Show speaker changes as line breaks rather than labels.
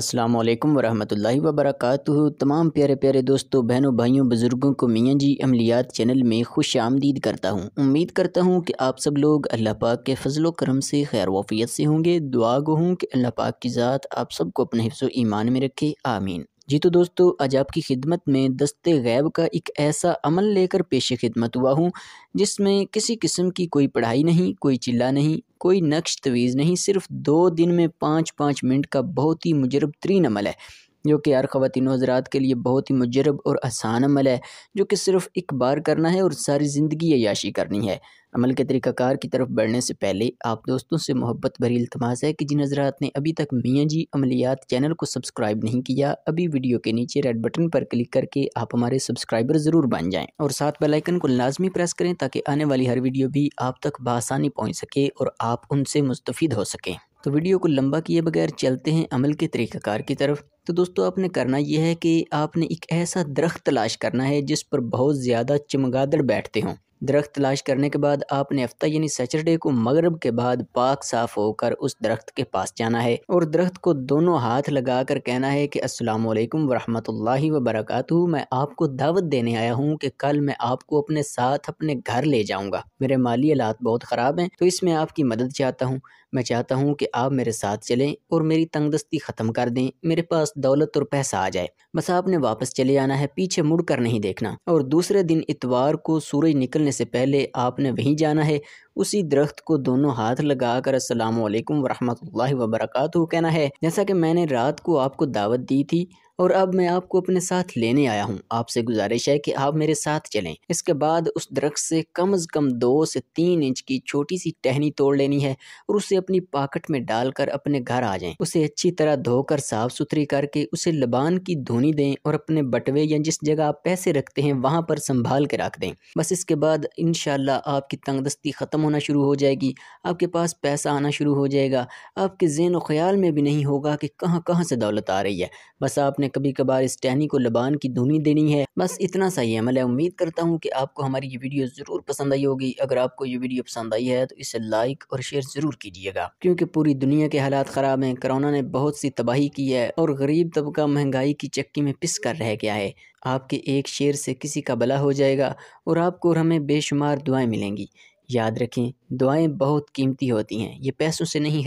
अस्सलाम वालेकुम ला वरक तमाम प्यारे प्यारे दोस्तों बहनों भाइयों बुज़ुर्गों को मियाँ जी अमलियात चैनल में खुश आमदीद करता हूँ उम्मीद करता हूँ कि आप सब लोग अल्लाह पाक के फजलो करम से खैर वाफियत से होंगे दुआ गो हूँ कि अल्लाह पाक की ज़ात आप सबको अपने हिफ्स ईमान में रखे आमीन जी तो दोस्तों आज आपकी खिदमत में दस्ते गैब का एक ऐसा अमल लेकर पेश खिदमत हुआ हूँ जिसमें किसी किस्म की कोई पढ़ाई नहीं कोई चिल्ला नहीं कोई नक्श तवीज़ नहीं सिर्फ दो दिन में पाँच पाँच मिनट का बहुत ही मुजरब तरीन अमल है जो कि यार ख़वान हजरात के लिए बहुत ही मुजरब और आसान अमल है जो कि सिर्फ़ एक बार करना है और सारी ज़िंदगी याशी करनी है अमल के तरीक़ाकार की तरफ बढ़ने से पहले आप दोस्तों से मोहब्बत भरी इल्तमास है कि जिन हजरात ने अभी तक मियाँ जी अमलियात चैनल को सब्सक्राइब नहीं किया अभी वीडियो के नीचे रेड बटन पर क्लिक करके आप हमारे सब्सक्राइबर ज़रूर बन जाएँ और साथ बेलाइकन को लाजमी प्रेस करें ताकि आने वाली हर वीडियो भी आप तक बसानी पहुँच सके और आप उनसे मुस्तफ़ हो सकें तो वीडियो को लंबा किए बगैर चलते हैं अमल के तरीक़ाकार की तरफ तो दोस्तों आपने करना यह है कि आपने एक ऐसा दरख्त तलाश करना है जिस पर बहुत ज़्यादा चमगादड़ बैठते हों दरख्त तलाश करने के बाद आपने हफ्ता यानी सैटरडे को मगरब के बाद पाक साफ होकर उस दरख्त के पास जाना है और दरख्त को दोनों हाथ लगा कर कहना है कि अस्सलाम वालेकुम वरहमतुल्लाहि व बरकातहू मैं आपको दावत देने आया हूँ कि कल मैं आपको अपने साथ अपने घर ले जाऊँगा मेरे माली हालात बहुत ख़राब हैं तो इसमें आपकी मदद चाहता हूँ मैं चाहता हूँ कि आप मेरे साथ चलें और मेरी तंगदस्ती ख़त्म कर दें मेरे पास दौलत और पैसा आ जाए बस आपने वापस चले आना है पीछे मुड़ कर नहीं देखना और दूसरे दिन इतवार को सूरज निकलने से पहले आपने वहीं जाना है उसी दरख्त को दोनों हाथ लगा कर असलकम वरहमल वबरक कहना है जैसा कि मैंने रात को आपको दावत दी थी और अब मैं आपको अपने साथ लेने आया हूँ आपसे गुजारिश है कि आप मेरे साथ चलें इसके बाद उस दरख्त से कम अज़ कम दो से तीन इंच की छोटी सी टहनी तोड़ लेनी है और उसे अपनी पाकट में डालकर अपने घर आ जाएं उसे अच्छी तरह धोकर साफ सुथरी करके उसे लबान की धुनी दें और अपने बटवे या जिस जगह आप पैसे रखते हैं वहाँ पर संभाल के रख दें बस इसके बाद इन आपकी तंगदस्ती ख़त्म होना शुरू हो जाएगी आपके पास पैसा आना शुरू हो जाएगा आपके जेन ख्याल में भी नहीं होगा कि कहाँ कहाँ से दौलत आ रही है बस आपने कभी कभार इस टहनी को लबान की धुनी देनी है बस इतना सा ही अमल है उम्मीद करता हूँ कि आपको हमारी ये वीडियो ज़रूर पसंद आई होगी अगर आपको ये वीडियो पसंद आई है तो इसे लाइक और शेयर ज़रूर कीजिएगा क्योंकि पूरी दुनिया के हालात ख़राब हैं कोरोना ने बहुत सी तबाही की है और गरीब तबका महंगाई की चक्की में पिस कर रह गया है आपके एक शेर से किसी का भला हो जाएगा और आपको और हमें बेशुमार दुआएं मिलेंगी याद रखें दुआएं बहुत कीमती होती हैं ये पैसों से नहीं